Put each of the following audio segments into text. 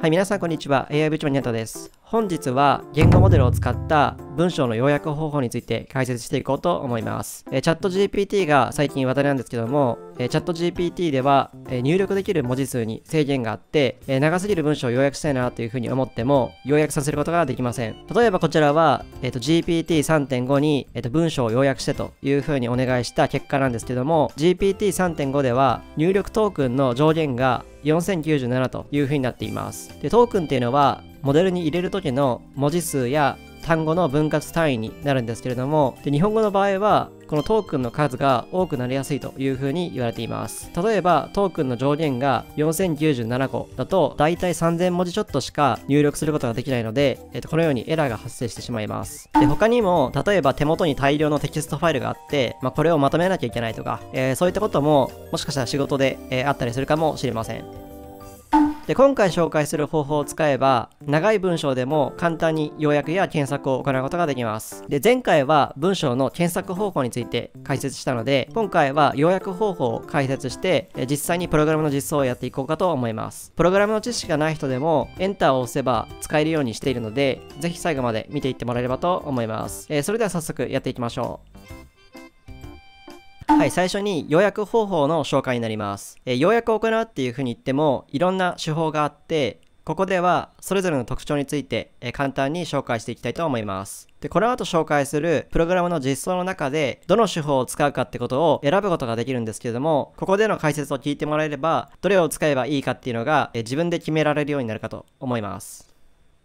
はい、皆さんこんにちは。AI 部長のゃんです。本日は言語モデルを使った文章の要約方法について解説していこうと思います。えチャット GPT が最近話題なんですけども、えチャット GPT では、え入力できる文字数に制限があって、え長すぎる文章を要約したいなというふうに思っても、要約させることができません。例えばこちらは、えー、と GPT3.5 に、えー、と文章を要約してというふうにお願いした結果なんですけども、GPT3.5 では入力トークンの上限が4097というふうになっています。で、トークンっていうのはモデルに入れる時の文字数や単語の分割単位になるんですけれどもで日本語の場合はこのトークンの数が多くなりやすいというふうに言われています例えばトークンの上限が4097個だとだいたい3000文字ちょっとしか入力することができないので、えっとこのようにエラーが発生してしまいますで他にも例えば手元に大量のテキストファイルがあって、まあ、これをまとめなきゃいけないとか、えー、そういったことももしかしたら仕事で、えー、あったりするかもしれませんで今回紹介する方法を使えば長い文章でも簡単に要約や検索を行うことができますで前回は文章の検索方法について解説したので今回は要約方法を解説して実際にプログラムの実装をやっていこうかと思いますプログラムの知識がない人でも Enter を押せば使えるようにしているのでぜひ最後まで見ていってもらえればと思います、えー、それでは早速やっていきましょうはい、最初に予約方法の紹介になります。えー、予約を行うっていうふうに言っても、いろんな手法があって、ここではそれぞれの特徴について、えー、簡単に紹介していきたいと思います。で、この後紹介するプログラムの実装の中で、どの手法を使うかってことを選ぶことができるんですけれども、ここでの解説を聞いてもらえれば、どれを使えばいいかっていうのが、えー、自分で決められるようになるかと思います。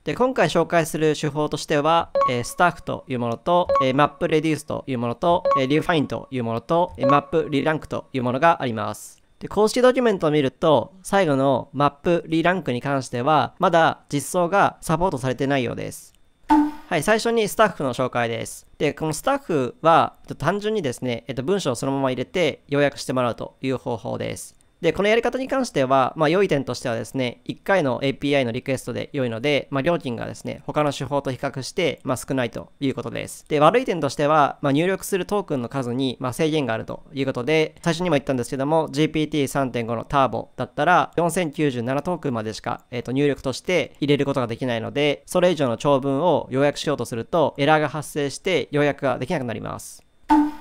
で、今回紹介する手法としては、えー、スタッフというものと、えー、マップレデュースというものと、えー、リファインというものと、えマップリランクというものがあります。で、公式ドキュメントを見ると、最後のマップリランクに関しては、まだ実装がサポートされてないようです。はい、最初にスタッフの紹介です。で、このスタッフは、単純にですね、えっと、文章をそのまま入れて要約してもらうという方法です。で、このやり方に関しては、まあ、良い点としてはですね、1回の API のリクエストで良いので、まあ、料金がですね、他の手法と比較して、まあ、少ないということです。で、悪い点としては、まあ、入力するトークンの数に、まあ、制限があるということで、最初にも言ったんですけども、GPT3.5 のターボだったら、4097トークンまでしか、えっ、ー、と、入力として入れることができないので、それ以上の長文を要約しようとすると、エラーが発生して、要約ができなくなります。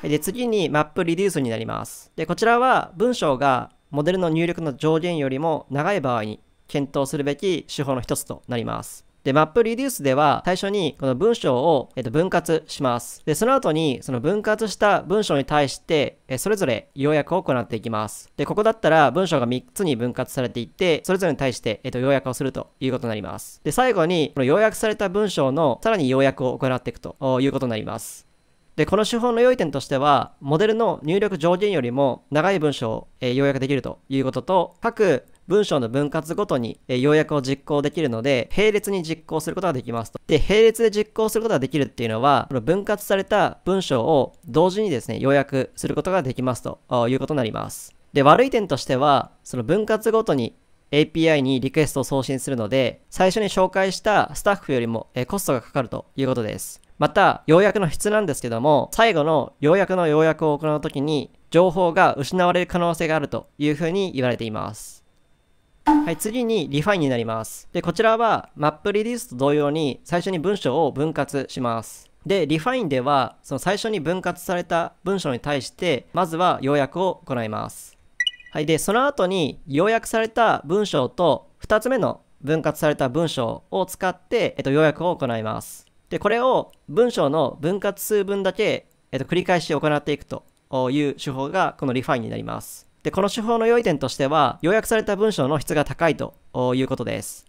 で、次にマップリデュースになります。で、こちらは文章がモデルの入力の上限よりも長い場合に検討するべき手法の一つとなります。で、マップリデュースでは、最初にこの文章を、えっと、分割します。で、その後に、その分割した文章に対して、えそれぞれ要約を行っていきます。で、ここだったら文章が3つに分割されていて、それぞれに対して、えっと、要約をするということになります。で、最後に、この要約された文章のさらに要約を行っていくということになります。で、この手法の良い点としては、モデルの入力上限よりも長い文章を、え要約できるということと、各文章の分割ごとに、え要約を実行できるので、並列に実行することができますと。で、並列で実行することができるっていうのは、この分割された文章を同時にですね、要約することができますということになります。で、悪い点としては、その分割ごとに API にリクエストを送信するので、最初に紹介したスタッフよりもコストがかかるということです。また、要約の質なんですけども、最後の要約の要約を行うときに、情報が失われる可能性があるというふうに言われています。はい、次にリファインになります。で、こちらはマップリリースと同様に最初に文章を分割します。で、リファインでは、その最初に分割された文章に対して、まずは要約を行います。はい、で、その後に要約された文章と2つ目の分割された文章を使って、えっと、要約を行います。で、これを文章の分割数分だけ、えっと、繰り返し行っていくという手法が、このリファインになります。で、この手法の良い点としては、要約された文章の質が高いということです。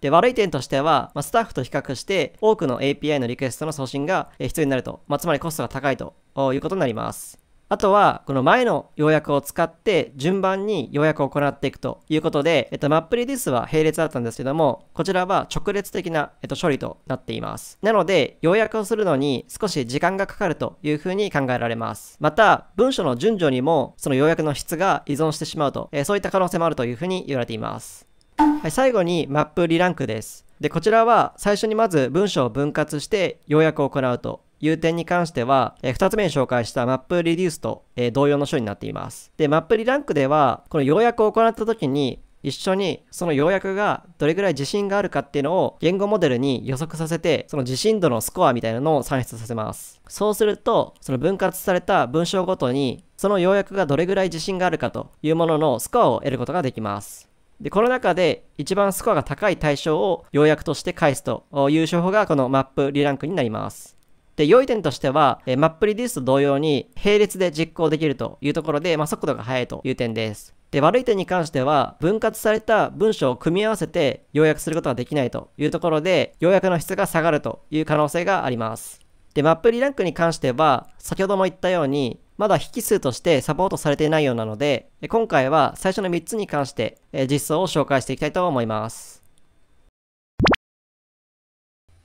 で、悪い点としては、まあ、スタッフと比較して、多くの API のリクエストの送信が必要になると、まあ、つまりコストが高いということになります。あとは、この前の要約を使って順番に要約を行っていくということで、えっと、マップリデュースは並列だったんですけども、こちらは直列的な、えっと、処理となっています。なので、要約をするのに少し時間がかかるというふうに考えられます。また、文書の順序にもその要約の質が依存してしまうと、えー、そういった可能性もあるというふうに言われています。はい、最後にマップリランクです。で、こちらは最初にまず文書を分割して要約を行うという点に関しては、2つ目に紹介したマップリデュースと、同様の書になっています。で、マップリランクでは、この要約を行った時に、一緒にその要約がどれぐらい自信があるかっていうのを言語モデルに予測させてその自信度のスコアみたいなのを算出させますそうするとその分割された文章ごとにその要約がどれぐらい自信があるかというもののスコアを得ることができますで、この中で一番スコアが高い対象を要約として返すという手法がこのマップリランクになります。で、良い点としては、えー、マップリデュースと同様に並列で実行できるというところで、まあ、速度が速いという点です。で、悪い点に関しては、分割された文章を組み合わせて要約することができないというところで、要約の質が下がるという可能性があります。で、マップリランクに関しては、先ほども言ったように、まだ引数としてサポートされていないようなので、今回は最初の3つに関して実装を紹介していきたいと思います。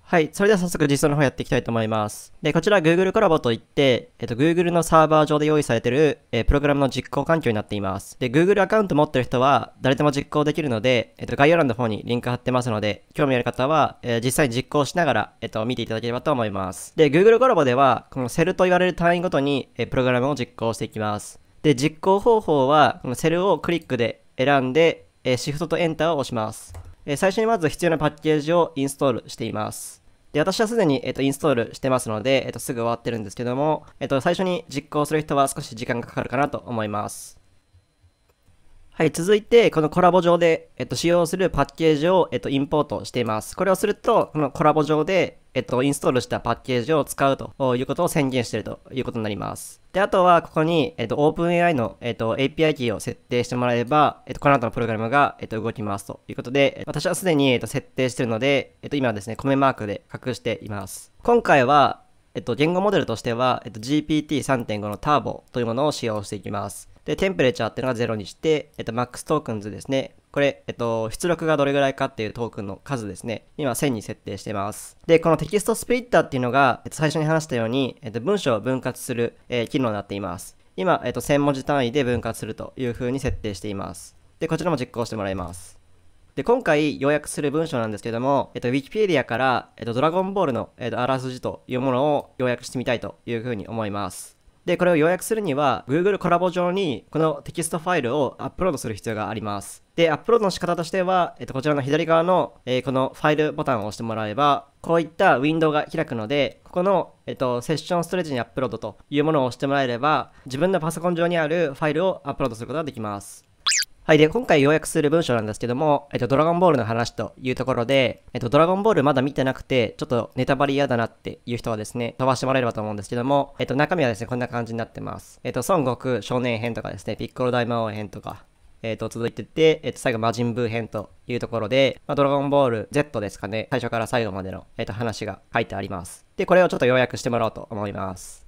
はい。それでは早速実装の方やっていきたいと思います。で、こちら Google コラボといって、えっと、Google のサーバー上で用意されている、えプログラムの実行環境になっています。で、Google アカウント持ってる人は誰でも実行できるので、えっと、概要欄の方にリンク貼ってますので、興味ある方は、えー、実際に実行しながら、えっと、見ていただければと思います。で、Google コラボでは、このセルと言われる単位ごとに、えプログラムを実行していきます。で、実行方法は、このセルをクリックで選んで、えー、シフトとエンターを押します。え最初にまず必要なパッケージをインストールしています。で、私はすでに、えっと、インストールしてますので、えっと、すぐ終わってるんですけども、えっと、最初に実行する人は少し時間がかかるかなと思います。はい、続いて、このコラボ上で、えっと、使用するパッケージを、えっと、インポートしています。これをすると、このコラボ上で、えっと、インストールしたパッケージを使うということを宣言しているということになります。で、あとはここに、えっ、と、OpenAI の、えっ、と、API キーを設定してもらえば、えっ、と、この後のプログラムが、えっと、動きますということで、私はすでに、えっと、設定してるので、えっと、今ですね、コメマークで隠しています。今回は、えっと、言語モデルとしては、えっと、GPT3.5 のターボというものを使用していきます。で、テンプレチャーっていうのが0にして、えっと、MAX トークンズですね。これ、えっと、出力がどれぐらいかっていうトークンの数ですね。今、1000に設定してます。で、このテキストスプリッターっていうのが、えっと、最初に話したように、えっと、文章を分割する、えー、機能になっています。今、えっと、1000文字単位で分割するという風に設定しています。で、こちらも実行してもらいます。で、今回要約する文章なんですけども、えっと、Wikipedia から、えっと、ドラゴンボールの、えっと、あらすじというものを要約してみたいというふうに思います。で、これを要約するには、Google コラボ上にこのテキストファイルをアップロードする必要があります。で、アップロードの仕方としては、えっと、こちらの左側の、えー、このファイルボタンを押してもらえば、こういったウィンドウが開くので、ここの、えっと、セッションストレージにアップロードというものを押してもらえれば、自分のパソコン上にあるファイルをアップロードすることができます。はい。で、今回要約する文章なんですけども、えっと、ドラゴンボールの話というところで、えっと、ドラゴンボールまだ見てなくて、ちょっとネタバレ嫌だなっていう人はですね、飛ばしてもらえればと思うんですけども、えっと、中身はですね、こんな感じになってます。えっと、孫悟空少年編とかですね、ピッコロ大魔王編とか、えっ、と、続いてて、えっ、と、最後、魔人ブー編というところで、まあ、ドラゴンボール Z ですかね、最初から最後までの、えっ、と、話が書いてあります。で、これをちょっと要約してもらおうと思います。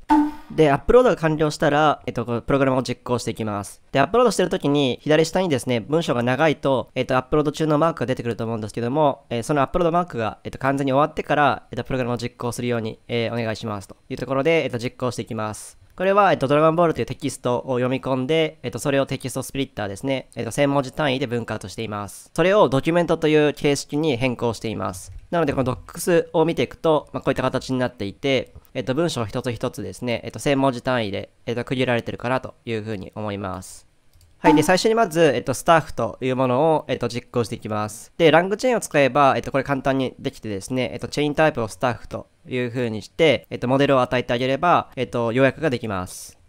で、アップロードが完了したら、えっと、プログラムを実行していきます。で、アップロードしてるときに、左下にですね、文章が長いと、えっと、アップロード中のマークが出てくると思うんですけども、えー、そのアップロードマークが、えっと、完全に終わってから、えっと、プログラムを実行するように、えー、お願いします。というところで、えっと、実行していきます。これは、えっと、ドラゴンボールというテキストを読み込んで、えっと、それをテキストスプリッターですね、えっと、1000文字単位で分割しています。それをドキュメントという形式に変更しています。なので、この DOCS を見ていくと、まあ、こういった形になっていて、えっと、文章一つ一つですね、えっと、1000文字単位で、えっと、区切られてるかなというふうに思います。はい。で、最初にまず、えっと、スタッフというものを、えっと、実行していきます。で、ラングチェーンを使えば、えっと、これ簡単にできてですね、えっと、チェーンタイプをスタッフという風にして、えっと、モデルを与えてあげれば、えっと、要約ができます。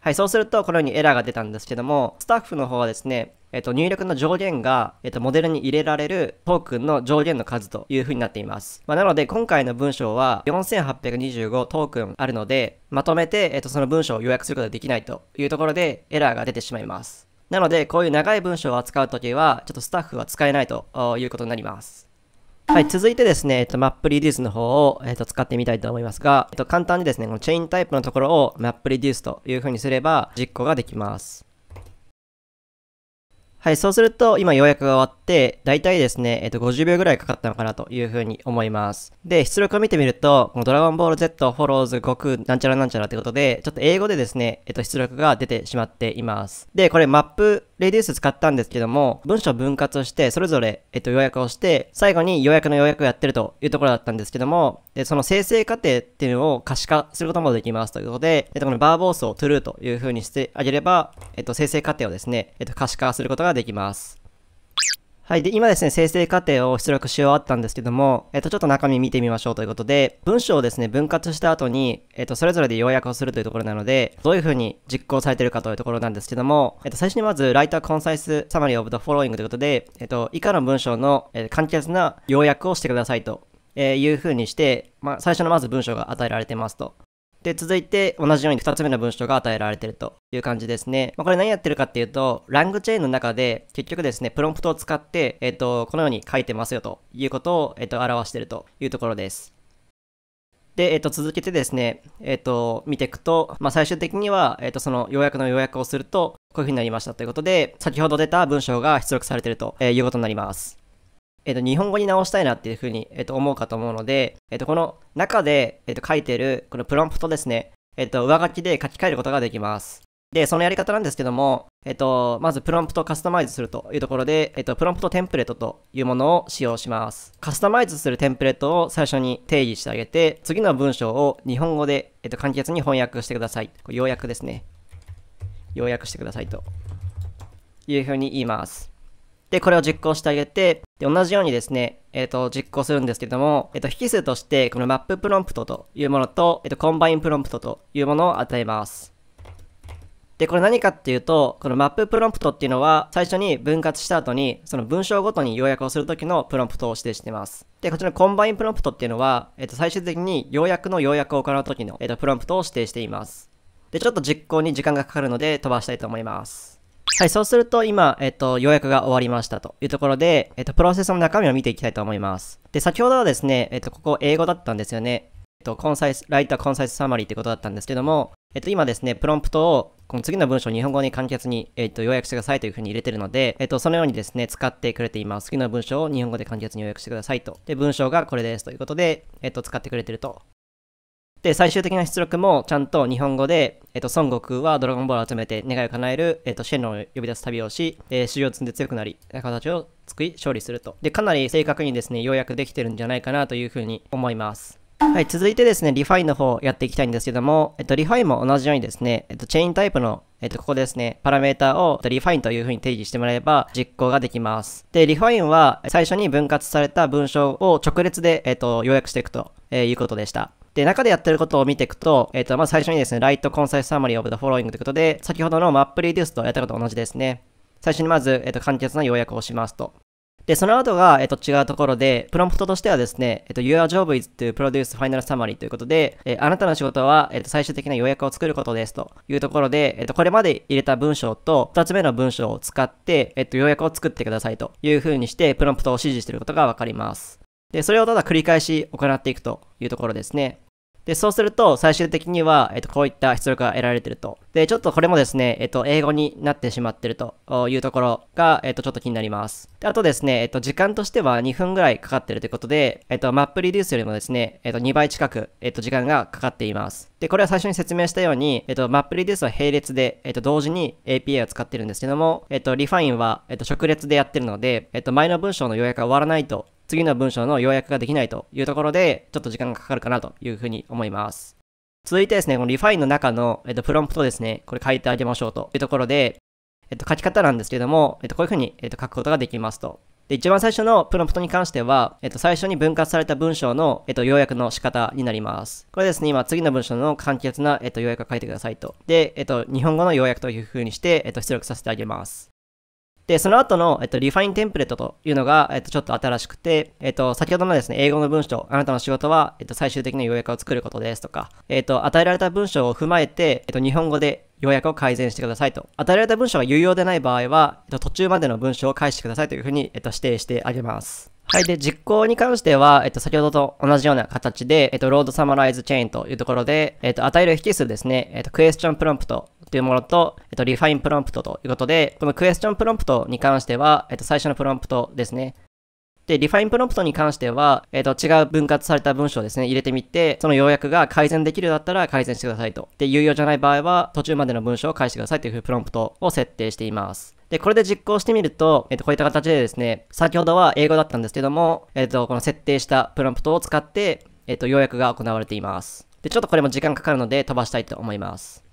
はい、そうするとこのようにエラーが出たんですけども、スタッフの方はですね、えっと、入力の上限が、えっと、モデルに入れられるトークンの上限の数という風になっています。まあ、なので、今回の文章は4825トークンあるので、まとめて、えっと、その文章を予約することができないというところで、エラーが出てしまいます。なので、こういう長い文章を扱うときは、ちょっとスタッフは使えないということになります。はい、続いてですね、えっと、マップリデュースの方を、えっと、使ってみたいと思いますが、えっと、簡単にですね、このチェインタイプのところをマップリデュースという風にすれば実行ができます。はい、そうすると、今要約が終わって、だいたいですね、えっと、50秒ぐらいかかったのかなというふうに思います。で、出力を見てみると、このドラゴンボール Z、フォローズ、悟空、なんちゃらなんちゃらってことで、ちょっと英語でですね、えっと、出力が出てしまっています。で、これマップレディース使ったんですけども、文章分割をして、それぞれ、えっと、要約をして、最後に要約の要約をやってるというところだったんですけども、で、その生成過程っていうのを可視化することもできますということで、えっと、このバーボースを true という風にしてあげれば、えっと、生成過程をですね、えっと、可視化することができます。はい。で、今ですね、生成過程を出力し終わったんですけども、えっと、ちょっと中身見てみましょうということで、文章をですね、分割した後に、えっと、それぞれで要約をするというところなので、どういう風に実行されてるかというところなんですけども、えっと、最初にまず、ライターコンサイスサマリーオブドフォローイングということで、えっと、以下の文章の、え簡潔な要約をしてくださいと。えいう風にして、まあ、最初のまず文章が与えられてますと。で、続いて同じように2つ目の文章が与えられてるという感じですね。まあ、これ何やってるかっていうと、ラングチェーンの中で結局ですね、プロンプトを使って、えっ、ー、と、このように書いてますよということを、えっ、ー、と、表してるというところです。で、えっ、ー、と、続けてですね、えっ、と、見ていくと、まあ、最終的には、えっ、と、その要約の要約をすると、こういう風になりましたということで、先ほど出た文章が出力されてるということになります。えっ、と、日本語に直したいなっていうふうに、えっ、と、思うかと思うので、えっ、と、この中で、えっと、書いてる、このプロンプトですね、えっと、上書きで書き換えることができます。で、そのやり方なんですけども、えっと、まずプロンプトをカスタマイズするというところで、えっと、プロンプトテンプレートというものを使用します。カスタマイズするテンプレートを最初に定義してあげて、次の文章を日本語で、えっと、簡潔に翻訳してください。要約ですね。要約してくださいというふうに言います。で、これを実行してあげて、で、同じようにですね、えっ、ー、と、実行するんですけども、えっ、ー、と、引数として、このマッププロンプトというものと、えっ、ー、と、コンバインプロンプトというものを与えます。で、これ何かっていうと、このマッププロンプトっていうのは、最初に分割した後に、その文章ごとに要約をするときのプロンプトを指定してます。で、こちらのコンバインプロンプトっていうのは、えっ、と、最終的に要約の要約を行うときの、えっ、と、プロンプトを指定しています。で、ちょっと実行に時間がかかるので飛ばしたいと思います。はい、そうすると今、えっと、予約が終わりましたというところで、えっと、プロセスの中身を見ていきたいと思います。で、先ほどはですね、えっと、ここ英語だったんですよね。えっと、コンサイス、ライターコンサイスサマリーってことだったんですけども、えっと、今ですね、プロンプトを、この次の文章を日本語に簡潔に、えっと、要約してくださいというふうに入れてるので、えっと、そのようにですね、使ってくれています。次の文章を日本語で簡潔に要約してくださいと。で、文章がこれですということで、えっと、使ってくれてるとで、最終的な出力もちゃんと日本語で、えっ、ー、と、孫悟空はドラゴンボールを集めて願いを叶える、えっ、ー、と、シェンロンを呼び出す旅をし、えー、修行を積んで強くなり、形を作り、勝利すると。で、かなり正確にですね、要約できてるんじゃないかなというふうに思います。はい、続いてですね、リファインの方やっていきたいんですけども、えっと、リファインも同じようにですね、えっと、チェインタイプの、えっと、ここですね、パラメータを、えっと、リファインという風に定義してもらえば実行ができます。で、リファインは最初に分割された文章を直列で、えっと、要約していくということでした。で、中でやってることを見ていくと、えっ、ー、と、まず最初にですね、Light Concise Summary of the Following ということで、先ほどの MapReduce とやったこと同じですね。最初にまず、えっ、ー、と、簡潔な要約をしますと。で、その後が、えっと、違うところで、プロンプトとしてはですね、えっと、Your job is to produce final summary ということで、えあなたの仕事は、えっと、最終的な要約を作ることですというところで、えっと、これまで入れた文章と、2つ目の文章を使って、えっと、要約を作ってくださいという風にして、プロンプトを指示していることがわかります。で、それをただ繰り返し行っていくというところですね。で、そうすると、最終的には、えっと、こういった出力が得られてると。で、ちょっとこれもですね、えっと、英語になってしまってるというところが、えっと、ちょっと気になります。で、あとですね、えっと、時間としては2分ぐらいかかってるということで、えっと、マップリデュースよりもですね、えっと、2倍近く、えっと、時間がかかっています。で、これは最初に説明したように、えっと、マップリデュースは並列で、えっと、同時に API を使ってるんですけども、えっと、リファインは、えっと、直列でやってるので、えっと、前の文章の要約が終わらないと次の文章の要約ができないというところで、ちょっと時間がかかるかなというふうに思います。続いてですね、このリファインの中の、えっと、プロンプトですね、これ書いてあげましょうというところで、えっと、書き方なんですけども、えっと、こういうふうに、えっと、書くことができますと。で、一番最初のプロンプトに関しては、えっと、最初に分割された文章の、えっと、要約の仕方になります。これですね、今、次の文章の簡潔な、えっと、要約を書いてくださいと。で、えっと、日本語の要約というふうにして、えっと、出力させてあげます。で、その後の、えっと、リファインテンプレートというのが、えっと、ちょっと新しくて、えっと、先ほどのですね、英語の文章、あなたの仕事は、えっと、最終的な要約を作ることですとか、えっと、与えられた文章を踏まえて、えっと、日本語で要約を改善してくださいと。与えられた文章が有用でない場合は、えっと、途中までの文章を返してくださいというふうに、えっと、指定してあげます。はい。で、実行に関しては、えっと、先ほどと同じような形で、えっと、ロードサマライズチェーンというところで、えっと、与える引数ですね、えっと、クエスチョンプロンプトというものと、えっと、リファインプロンプトということで、このクエスチョンプロンプトに関しては、えっと、最初のプロンプトですね。で、リファインプロンプトに関しては、えっ、と、違う分割された文章をですね、入れてみて、その要約が改善できるだったら改善してくださいと。で、有用じゃない場合は、途中までの文章を返してくださいというプロンプトを設定しています。で、これで実行してみると、えっ、と、こういった形でですね、先ほどは英語だったんですけども、えっ、と、この設定したプロンプトを使って、えっと、要約が行われています。で、ちょっとこれも時間かかるので飛ばしたいと思います。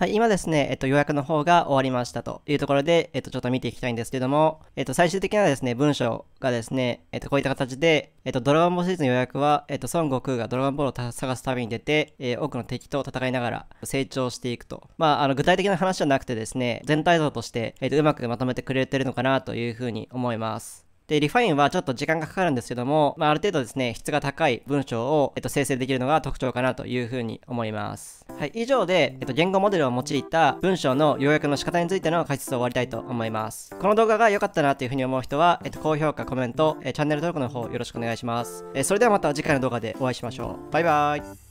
はい、今ですね、えっと、予約の方が終わりましたというところで、えっと、ちょっと見ていきたいんですけども、えっと、最終的なですね、文章がですね、えっと、こういった形で、えっと、ドラゴンボールシーズの予約は、えっと、孫悟空がドラゴンボールを探す旅に出て、えー、多くの敵と戦いながら成長していくと。まあ、あの、具体的な話じゃなくてですね、全体像として、えっと、うまくまとめてくれてるのかなというふうに思います。で、リファインはちょっと時間がかかるんですけども、まあ、ある程度ですね、質が高い文章を、えっと、生成できるのが特徴かなというふうに思います。はい、以上で、えっと、言語モデルを用いた文章の要約の仕方についての解説を終わりたいと思います。この動画が良かったなというふうに思う人は、えっと、高評価、コメント、えチャンネル登録の方よろしくお願いします。えそれではまた次回の動画でお会いしましょう。バイバーイ。